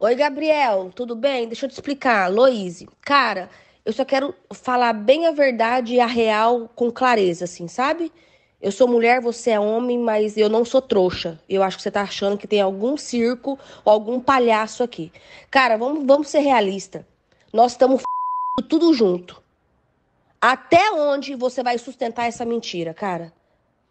Oi, Gabriel, tudo bem? Deixa eu te explicar. Loise, cara, eu só quero falar bem a verdade e a real com clareza, assim, sabe? Eu sou mulher, você é homem, mas eu não sou trouxa. Eu acho que você tá achando que tem algum circo ou algum palhaço aqui. Cara, vamos, vamos ser realista. Nós estamos tudo junto. Até onde você vai sustentar essa mentira, cara?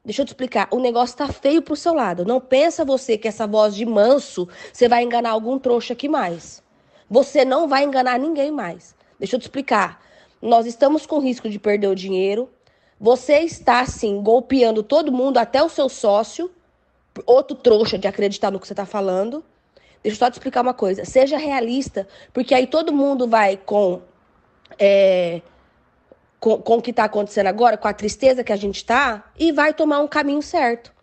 Deixa eu te explicar, o negócio tá feio pro seu lado. Não pensa você que essa voz de manso, você vai enganar algum trouxa aqui mais. Você não vai enganar ninguém mais. Deixa eu te explicar. Nós estamos com risco de perder o dinheiro. Você está, sim, golpeando todo mundo, até o seu sócio, outro trouxa de acreditar no que você está falando. Deixa eu só te explicar uma coisa. Seja realista, porque aí todo mundo vai com. É com, com o que está acontecendo agora, com a tristeza que a gente está, e vai tomar um caminho certo.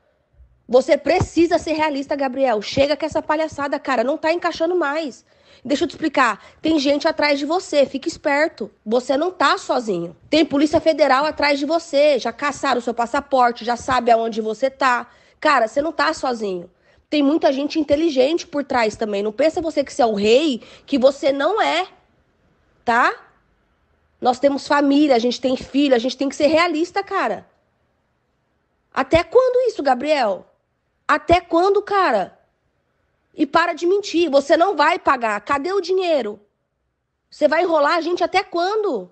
Você precisa ser realista, Gabriel. Chega com essa palhaçada, cara. Não tá encaixando mais. Deixa eu te explicar. Tem gente atrás de você. Fique esperto. Você não tá sozinho. Tem Polícia Federal atrás de você. Já caçaram o seu passaporte, já sabe aonde você tá. Cara, você não tá sozinho. Tem muita gente inteligente por trás também. Não pensa você que você é o rei, que você não é. Tá? Nós temos família, a gente tem filho, a gente tem que ser realista, cara. Até quando isso, Gabriel? Até quando, cara? E para de mentir, você não vai pagar. Cadê o dinheiro? Você vai enrolar a gente até quando?